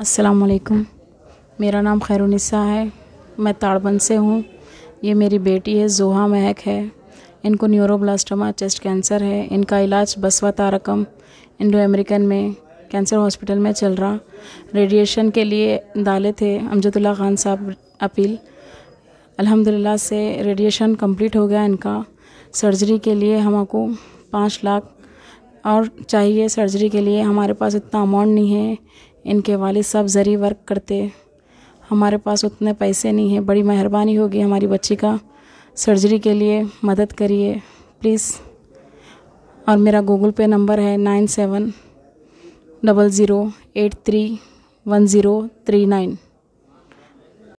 असलकम मेरा नाम खैरुनिसा है मैं ताड़बंद से हूँ ये मेरी बेटी है जोहा महक है इनको न्यूरोब्लास्टोमा चेस्ट कैंसर है इनका इलाज बसवा तारकम इंडो अमेरिकन में कैंसर हॉस्पिटल में चल रहा रेडिएशन के लिए डाले थे अमजदुल्ला खान साहब अपील अल्हम्दुलिल्लाह से रेडिएशन कंप्लीट हो गया इनका सर्जरी के लिए हमको पाँच लाख और चाहिए सर्जरी के लिए हमारे पास इतना अमाउंट नहीं है इनके वाले सब ज़री वर्क करते हमारे पास उतने पैसे नहीं हैं बड़ी मेहरबानी होगी हमारी बच्ची का सर्जरी के लिए मदद करिए प्लीज़ और मेरा गूगल पे नंबर है nine seven double zero eight three one zero three nine